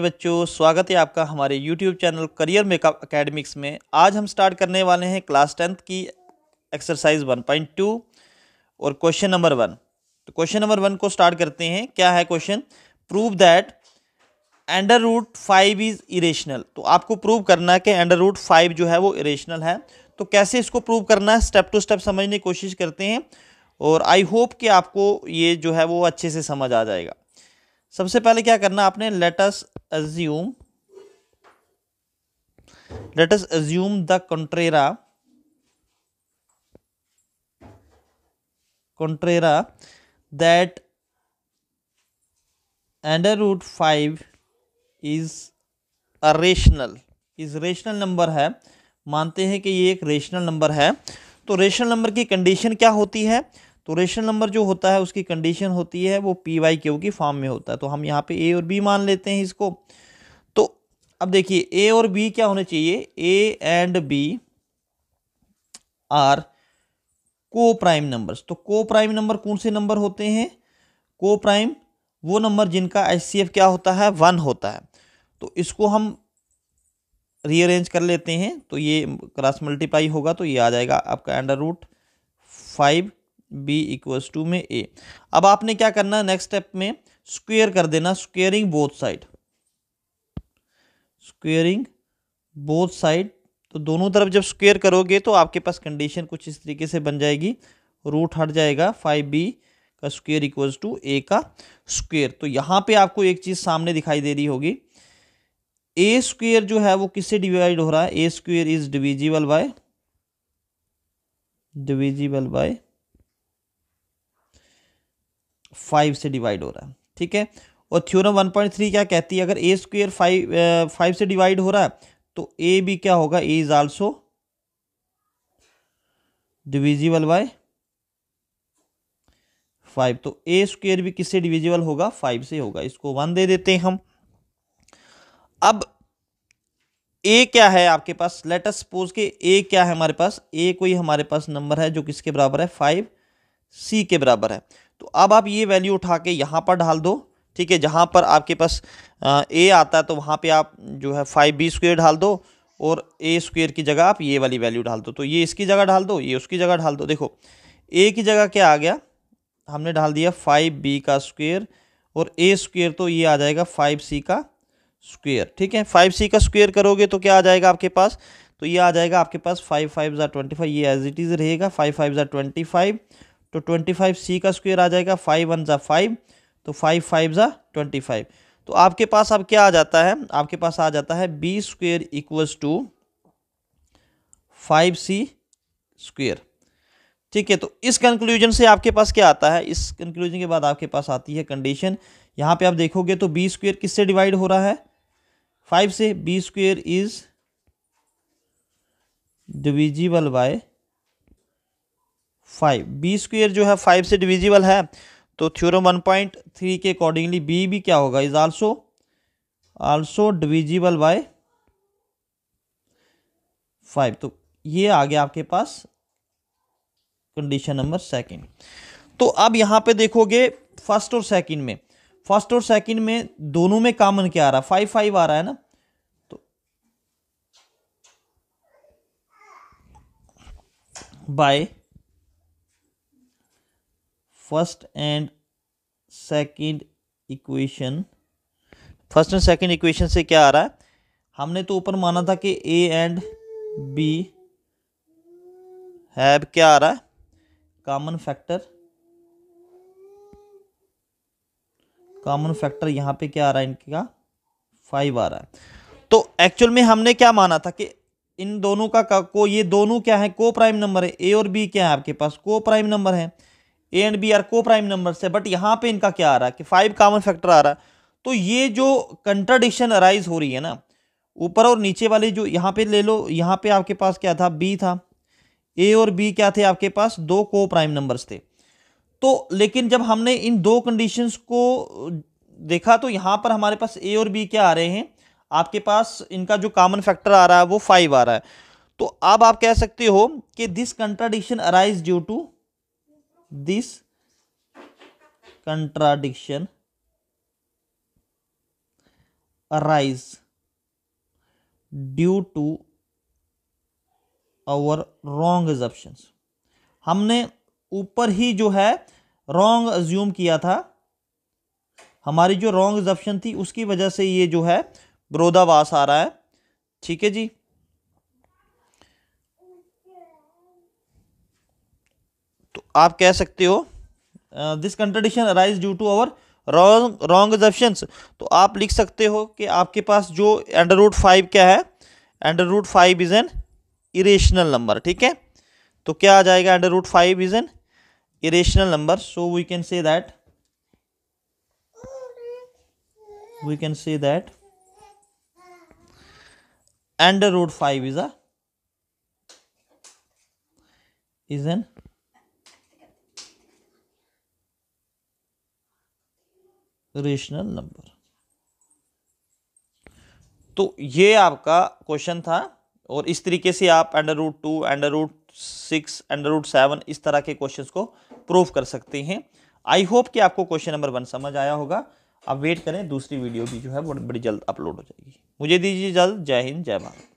बच्चों स्वागत है आपका हमारे YouTube channel career makeup academics में आज हम स्टार्ट करने वाले हैं क्लास टेंथ की एक्सरसाइज 1.2 और क्वेश्चन नंबर वन तो क्वेश्चन नंबर वन को स्टार्ट करते हैं क्या है question prove that under root five is irrational तो आपको प्रूव करना है कि एंडर रूट फाइव जो है वो इरेशनल है तो कैसे इसको प्रूव करना है स्टेप टू स्टेप समझने की कोशिश करते हैं और आई होप कि आपको ये जो है वो अच्छे से समझ आ जाएगा सबसे पहले क्या करना आपने let's assume let's assume the contrary contrary that under root five is a rational is rational number है मानते हैं कि ये एक रेशनल नंबर है तो रेशनल नंबर की कंडीशन क्या होती है तो रेशनल नंबर जो होता है उसकी कंडीशन होती है वो पी वाई क्यू की फॉर्म में होता है तो हम यहाँ पे ए और बी मान लेते हैं इसको तो अब देखिए ए और बी क्या होने चाहिए A and B are coprime numbers तो को प्राइम नंबर कौन से नंबर होते हैं को प्राइम वो नंबर जिनका एच क्या होता है वन होता है तो इसको हम रीअरेंज कर लेते हैं तो ये क्रॉस मल्टीप्लाई होगा तो ये आ जाएगा आपका under root five B equals to में ए अब आपने क्या करना नेक्स्ट स्टेप में स्क्वेयर कर देना squaring both side squaring both side तो दोनों तरफ जब स्क्वेयर करोगे तो आपके पास कंडीशन कुछ इस तरीके से बन जाएगी रूट हट जाएगा फाइव बी का स्क्वेयर इक्वल्स टू ए का स्क्वेयर तो यहाँ पे आपको एक चीज़ सामने दिखाई दे रही होगी ए स्क्वेयर जो है वो किससे डिवाइड हो रहा है A square is divisible by divisible by five से डिवाइड हो रहा है ठीक है और थ्योरम वन पॉइंट थ्री क्या कहती है अगर ए स्क्वेयर फाइव फाइव से डिवाइड हो रहा है तो ए भी क्या होगा A is also divisible by five तो ए स्क्वेयर भी किससे डिविजिबल होगा फाइव से होगा इसको वन दे देते हैं हम अब ए क्या है आपके पास लेटस सपोज के ए क्या है हमारे पास ए कोई हमारे पास नंबर है जो किसके बराबर है फाइव सी के बराबर है तो अब आप ये वैल्यू उठा के यहाँ पर ढाल दो ठीक है जहाँ पर आपके पास ए आता है तो वहाँ पे आप जो है फाइव बी स्क्वेयर ढाल दो और ए स्क्वेयर की जगह आप ये वाली वैल्यू डाल दो तो ये इसकी जगह डाल दो ये उसकी जगह डाल दो देखो ए की जगह क्या आ गया हमने डाल दिया फाइव बी का स्क्वेयर और ए स्क्वेयर तो ये आ जाएगा फाइव सी का स्क्वेयर ठीक है फाइव सी का स्क्वेयर करोगे तो क्या आ जाएगा आपके पास तो ये आ जाएगा आपके पास फाइव फाइव ज़ार ट्वेंटी फाइव ये एज इट इज़ रहेगा फाइव फाइव ज़ार ट्वेंटी फाइव तो ट्वेंटी फाइव सी का स्क्वेयर आ जाएगा फाइव वन ज़ा फाइव तो फाइव फाइव ज़ा ट्वेंटी फाइव तो आपके पास अब क्या आ जाता है आपके पास आ जाता है B square equals to five C square ठीक है तो इस कंक्लूजन से आपके पास क्या आता है इस कंक्लूजन के बाद आपके पास आती है कंडीशन यहाँ पे आप देखोगे तो बी स्क्वेयर किससे डिवाइड हो रहा है फाइव से B square is divisible by five B square जो है फाइव से डिविजिबल है तो थ्योरम वन पॉइंट थ्री के अकॉर्डिंगली बी भी क्या होगा is also also divisible by five तो ये आ गया आपके पास कंडीशन नंबर सेकंड तो अब यहां पे देखोगे फर्स्ट और सेकंड में फर्स्ट और सेकंड में दोनों में कॉमन क्या आ रहा है फाइव फाइव आ रहा है ना तो by first and second equation first and second equation से क्या आ रहा है हमने तो ऊपर माना था कि ए एंड बी हैव क्या आ रहा है कॉमन फैक्टर कॉमन फैक्टर यहां पे क्या आ रहा है इनका फाइव आ रहा है तो एक्चुअल में हमने क्या माना था कि इन दोनों का, का को ये दोनों क्या है को प्राइम नंबर है ए और बी क्या है आपके पास को प्राइम नंबर है A and B are coprime number से बट यहाँ पे इनका क्या आ रहा है कि फाइव कामन फैक्टर आ रहा है तो ये जो कंट्राडिक्शन अराइज हो रही है ना ऊपर और नीचे वाले जो यहाँ पे ले लो यहाँ पे आपके पास क्या था बी था ए और बी क्या थे आपके पास दो को प्राइम नंबर्स थे तो लेकिन जब हमने इन दो कंडीशंस को देखा तो यहाँ पर हमारे पास ए और बी क्या आ रहे हैं आपके पास इनका जो कॉमन फैक्टर आ रहा है वो फाइव आ रहा है तो अब आप कह सकते हो कि this contradiction arise due to this contradiction arise due to our wrong assumptions हमने ऊपर ही जो है रॉन्ग एज्यूम किया था हमारी जो रॉन्ग एजप्शन थी उसकी वजह से ये जो है विरोधावास आ रहा है ठीक है जी आप कह सकते हो this contradiction arise due to our wrong wrong assumptions तो आप लिख सकते हो कि आपके पास जो अंडर रूट फाइव क्या है under root five is an irrational number ठीक है तो क्या आ जाएगा under root five is an irrational number so we can say that we can say that under root five is a is an rational number तो ये आपका question था और इस तरीके से आप under root two under root six under root seven इस तरह के क्वेश्चंस को प्रूव कर सकते हैं आई होप कि आपको क्वेश्चन नंबर वन समझ आया होगा अब वेट करें दूसरी वीडियो भी जो है बड़ी जल्द अपलोड हो जाएगी मुझे दीजिए जल्द जय हिंद जय भारत